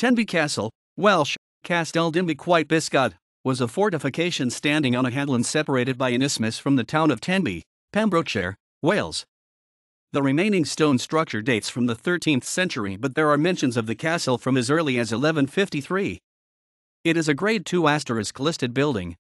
Tenby Castle, Welsh, Castell Denby Quite Biscot, was a fortification standing on a headland separated by an isthmus from the town of Tenby, Pembrokeshire, Wales. The remaining stone structure dates from the 13th century, but there are mentions of the castle from as early as 1153. It is a Grade II asterisk listed building,